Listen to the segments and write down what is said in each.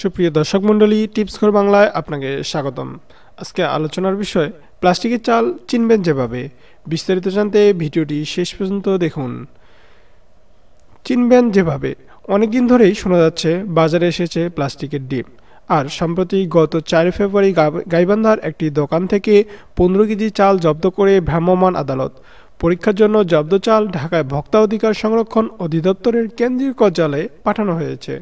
সুপ্রিয় দর্শক মণ্ডলী টিপস ঘর বাংলায় আপনাকে স্বাগতম আজকে আলোচনার বিষয় প্লাস্টিকের চাল চিনবেন যেভাবে বিস্তারিত জানতে ভিডিওটি শেষ পর্যন্ত দেখুন চিনবেন যেভাবে অনেকদিন ধরেই শোনা যাচ্ছে বাজারে এসেছে প্লাস্টিকের ডিম আর সম্প্রতি গত চার ফেব্রুয়ারি গাইবান্ধার একটি দোকান থেকে পনেরো কেজি চাল জব্দ করে ভ্রাম্যমাণ আদালত পরীক্ষার জন্য জব্দ চাল ঢাকায় ভোক্তা অধিকার সংরক্ষণ অধিদপ্তরের কেন্দ্রীয় কার্যালয়ে পাঠানো হয়েছে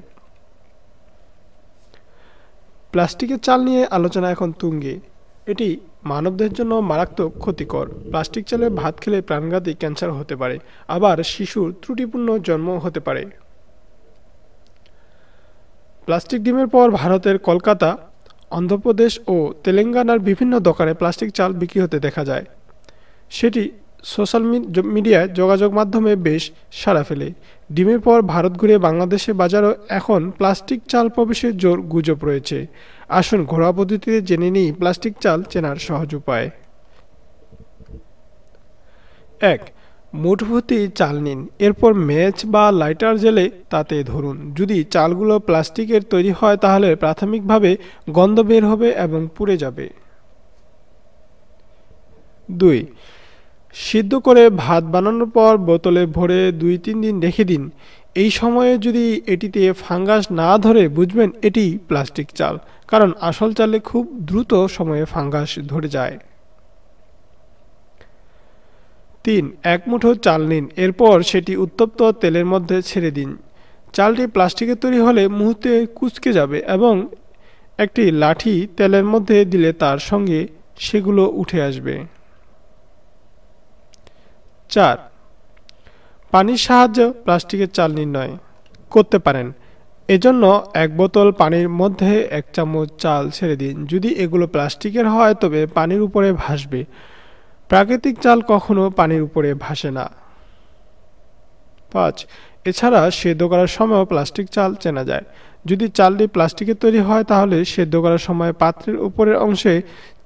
প্লাস্টিকের চাল নিয়ে আলোচনা এখন তুঙ্গে এটি মানবদের জন্য মারাত্মক ক্ষতিকর প্লাস্টিক চালে ভাত খেলে প্রাণঘাতী ক্যান্সার হতে পারে আবার শিশুর ত্রুটিপূর্ণ জন্ম হতে পারে প্লাস্টিক ডিমের পর ভারতের কলকাতা অন্ধ্রপ্রদেশ ও তেলেঙ্গানার বিভিন্ন দোকানে প্লাস্টিক চাল বিক্রি হতে দেখা যায় সেটি সোশ্যাল মিডিয়ায় যোগাযোগ মাধ্যমে বেশ সাড়া ফেলে ডিমের পর ভারত ঘুরে বাংলাদেশে বাজারও এখন প্লাস্টিক চাল প্রবেশের জোর গুজব রয়েছে আসুন ঘরোয়া পদ্ধতিতে জেনে নিই প্লাস্টিক চাল চেনার সহজ উপায় এক মুঠভর্তি চাল নিন এরপর ম্যাচ বা লাইটার জেলে তাতে ধরুন যদি চালগুলো প্লাস্টিকের তৈরি হয় তাহলে প্রাথমিকভাবে গন্ধ বের হবে এবং পুড়ে যাবে দুই সিদ্ধ করে ভাত বানানোর পর বোতলে ভরে দুই তিন দিন রেখে দিন এই সময়ে যদি এটিতে ফাঙ্গাস না ধরে বুঝবেন এটি প্লাস্টিক চাল কারণ আসল চালে খুব দ্রুত সময়ে ফাঙ্গাস ধরে যায় তিন এক মুঠো চাল নিন এরপর সেটি উত্তপ্ত তেলের মধ্যে ছেড়ে দিন চালটি প্লাস্টিকের তৈরি হলে মুহূর্তে কুচকে যাবে এবং একটি লাঠি তেলের মধ্যে দিলে তার সঙ্গে সেগুলো উঠে আসবে চার পানির সাহায্যে প্লাস্টিকের চাল নির্ণয় করতে পারেন এজন্য এক বোতল পানির মধ্যে এক চামচ চাল ছেড়ে দিন যদি এগুলো প্লাস্টিকের হয় তবে পানির উপরে ভাসবে প্রাকৃতিক চাল কখনো পানির উপরে ভাসে না পাঁচ এছাড়া সেদ্ধ করার সময়ও প্লাস্টিক চাল চেনা যায় যদি চালটি প্লাস্টিকের তৈরি হয় তাহলে সেদ্ধ করার সময় পাত্রের উপরের অংশে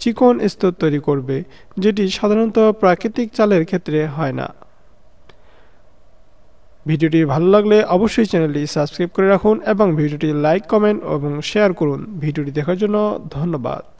চিকন স্তর তৈরি করবে যেটি সাধারণত প্রাকৃতিক চালের ক্ষেত্রে হয় না ভিডিওটি ভালো লাগলে অবশ্যই চ্যানেলটি সাবস্ক্রাইব করে রাখুন এবং ভিডিওটি লাইক কমেন্ট এবং শেয়ার করুন ভিডিওটি দেখার জন্য ধন্যবাদ